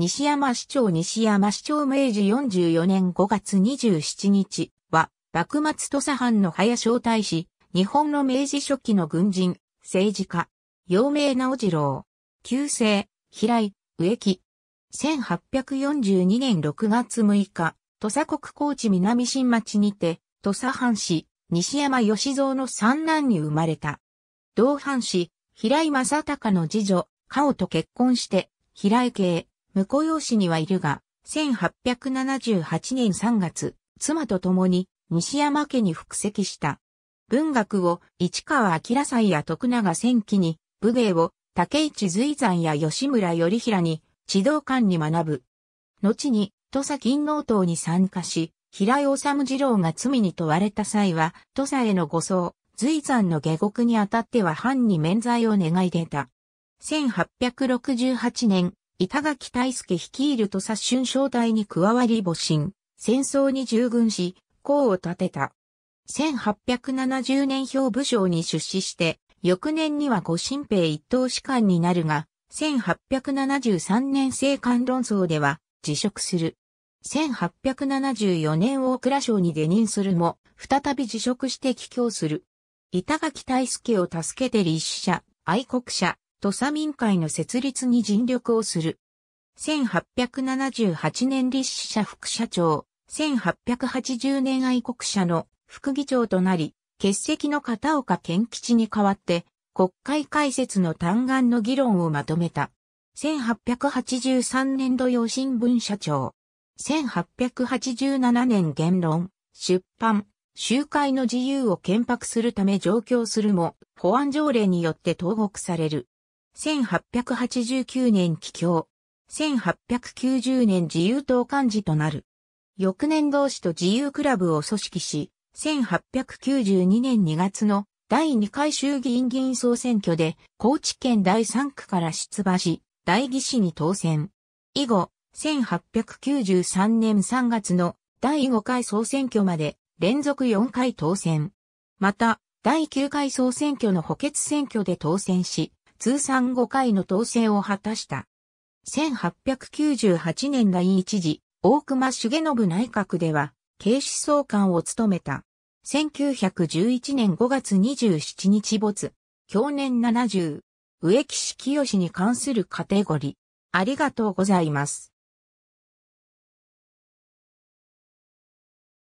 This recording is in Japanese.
西山市長西山市長明治44年5月27日は、幕末土佐藩の早正大使、日本の明治初期の軍人、政治家、陽明直次郎、旧姓、平井、植木。1842年6月6日、土佐国高知南新町にて、土佐藩士、西山義蔵の三男に生まれた。同藩士、平井正隆の次女、カオと結婚して、平井系、婿養子にはいるが、1878年3月、妻と共に西山家に復籍した。文学を市川明斎や徳永千紀に、武芸を竹市随山や吉村頼平に、地道館に学ぶ。後に、土佐勤王党に参加し、平井治二郎が罪に問われた際は、土佐への護送、随山の下獄にあたっては藩に免罪を願い出た。1868年、板垣大輔率いる土佐春小隊に加わり母親、戦争に従軍し、功を立てた。1870年表部将に出資して、翌年には五新兵一等士官になるが、1873年政官論争では辞職する。1874年大倉省に出任するも、再び辞職して帰郷する。板垣大輔を助けて立志者、愛国者、土佐民会の設立に尽力をする。1878年立志社副社長、1880年愛国社の副議長となり、欠席の片岡健吉に代わって、国会開設の嘆願の議論をまとめた。1883年土曜新聞社長。1887年言論、出版、集会の自由を憲白するため上京するも、保安条例によって投獄される。1889年帰郷。1890年自由党幹事となる。翌年同志と自由クラブを組織し、1892年2月の第2回衆議院議員総選挙で高知県第3区から出馬し、代議士に当選。以後、1893年3月の第5回総選挙まで連続4回当選。また、第9回総選挙の補欠選挙で当選し、通算5回の当選を果たした。1898年第一次、大隈重信内閣では、警視総監を務めた。1911年5月27日没、去年70、植木式吉に関するカテゴリー。ありがとうございます。